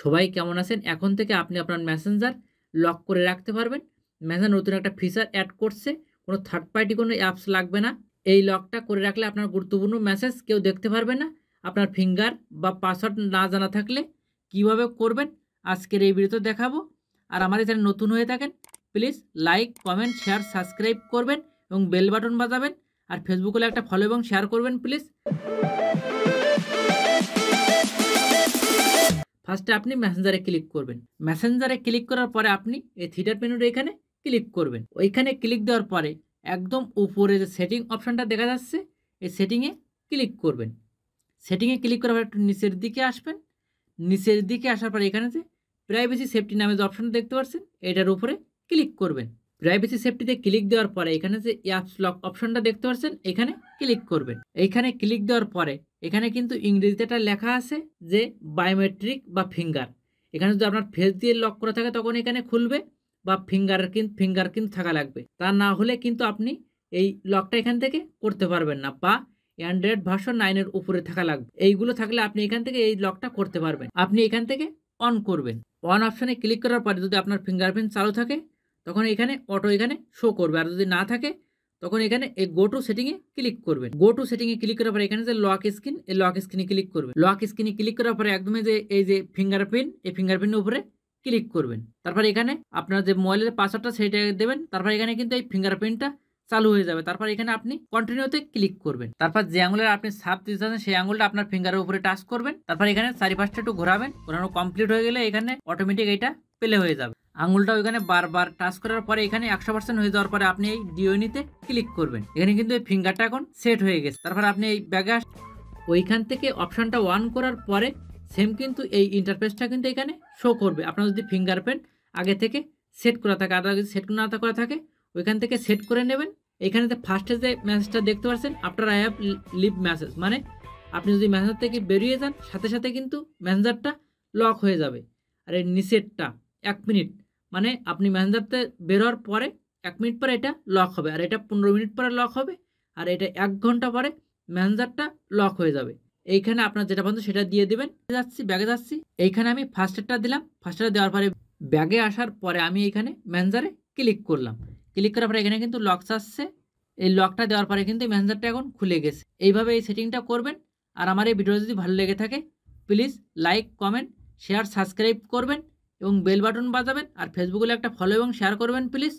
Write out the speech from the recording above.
সবাই কেমন আছেন এখন থেকে আপনি আপনার মেসেঞ্জার লক করে রাখতে পারবেন মেসেঞ্জার নতুন একটা ফিচার অ্যাড করছে কোনো থার্ড পার্টি কোনো অ্যাপস লাগবে না এই লকটা করে রাখলে আপনার গুরুত্বপূর্ণ মেসেজ কেউ দেখতে পারবে না আপনার ফিঙ্গার বা পাসওয়ার্ড না জানা থাকলে কিভাবে করবেন আজকের এই ভিডিওতে দেখাবো আর আমার এখানে নতুন হয়ে থাকেন please like comment share subscribe করবেন এবং বেল বাটন বাজাবেন আর ফেসবুকে একটা ফলো এবং শেয়ার করবেন প্লিজ ফার্স্টে আপনি মেসেঞ্জারে ক্লিক করবেন মেসেঞ্জারে ক্লিক করার পরে আপনি এই থিয়েটার মেনুর এখানে ক্লিক করবেন ওইখানে ক্লিক দেওয়ার পরে একদম উপরে যে সেটিং অপশানটা দেখা যাচ্ছে এই সেটিংয়ে ক্লিক করবেন সেটিংয়ে ক্লিক করার পর একটু নিচের দিকে আসবেন নিচের দিকে আসার পর এখানে যে প্রাইভেসি সেফটি নামে যে অপশানটা দেখতে পাচ্ছেন এটার উপরে ক্লিক করবেন প্রাইভেসি সেফটিতে ক্লিক দেওয়ার পরে এখানে যে অ্যাপস লক অপশানটা দেখতে পাচ্ছেন এখানে ক্লিক করবেন এইখানে ক্লিক দেওয়ার পরে এখানে কিন্তু ইংরেজিতে একটা লেখা আছে যে বায়োমেট্রিক বা ফিঙ্গার এখানে যদি আপনার ফেস দিয়ে লক করা থাকে তখন এখানে খুলবে বা ফিঙ্গার কিন্তু ফিঙ্গার কিন্তু থাকা লাগবে তা না হলে কিন্তু আপনি এই লকটা এখান থেকে করতে পারবেন না বা অ্যান্ড্রয়েড ভার্সন নাইনের উপরে থাকা লাগবে এইগুলো থাকলে আপনি এখান থেকে এই লকটা করতে পারবেন আপনি এখান থেকে অন করবেন অন অপশানে ক্লিক করার পরে যদি আপনার ফিঙ্গারপ্রিন্ট চালু থাকে তখন এখানে অটো এখানে শো করবে আর যদি না থাকে তখন এখানে এই গো টু সেটিং এ ক্লিক করবেন গো টু সেটিং এ ক্লিক করার পরে এখানে যে লক স্ক্রিন এই লক স্ক্রিনে ক্লিক করবেন লক স্ক্রিনে ক্লিক করার পরে একদমই যে এই যে ফিঙ্গারপ্রিন্ট এই ফিঙ্গারপ্রিন্টের উপরে ক্লিক করবেন তারপর এখানে আপনার যে মোবাইলের পাসওয়ার্ডটা সেটা দেবেন তারপর এখানে কিন্তু এই ফিঙ্গারপ্রিন্টটা চালু হয়ে যাবে তারপর এখানে আপনি কন্টিনিউতে ক্লিক করবেন তারপর যে আঙুলের আপনি সাপ দিতে চাচ্ছেন সেই আঙুলটা আপনার ফিঙ্গারের উপরে টাচ করবেন তারপর এখানে চারিপাশটা একটু ঘোরাবেন ঘোরানো কমপ্লিট হয়ে গেলে এখানে অটোমেটিক এটা পেলে হয়ে যাবে আঙুলটা ওইখানে বারবার টাচ করার পরে এখানে একশো পার্সেন্ট হয়ে যাওয়ার পরে আপনি এই ডিওনিতে ক্লিক করবেন এখানে কিন্তু এই ফিঙ্গারটা এখন সেট হয়ে গেছে তারপর আপনি এই ব্যাগে ওইখান থেকে অপশানটা অন করার পরে সেম কিন্তু এই ইন্টারফেসটা কিন্তু এখানে শো করবে আপনার যদি ফিঙ্গার প্রিন্ট আগে থেকে সেট করা থাকে আর যদি সেট না করা থাকে ওইখান থেকে সেট করে নেবেন এখানে ফার্স্টে যে মেসেজটা দেখতে পাচ্ছেন after I have leave message মানে আপনি যদি মেসেঞ্জার থেকে বেরিয়ে যান সাথে সাথে কিন্তু মেসেঞ্জারটা লক হয়ে যাবে আর এই নিষেধটা এক মিনিট মানে আপনি মেসেঞ্জারতে বেরোর পরে এক মিনিট পরে এটা লক হবে আর এটা পনেরো মিনিট পরে লক হবে আর এটা এক ঘন্টা পরে মেসেঞ্জারটা লক হয়ে যাবে এইখানে আপনার যেটা বন্ধু সেটা দিয়ে দেবেন যাচ্ছি ব্যাগে যাচ্ছি এইখানে আমি ফার্স্ট এডটা দিলাম ফার্স্ট এডটা দেওয়ার পরে ব্যাগে আসার পরে আমি এখানে ম্যানেজারে ক্লিক করলাম ক্লিক করার পরে এখানে কিন্তু লক আসছে এই লকটা দেওয়ার পরে কিন্তু ম্যানেজারটা এখন খুলে গেছে এইভাবে এই সেটিংটা করবেন আর আমার এই ভিডিও যদি ভালো লেগে থাকে please like comment share subscribe করবেন এবং বেল বাটন বাজাবেন আর ফেসবুকে একটা ফলো এবং শেয়ার করবেন প্লিজ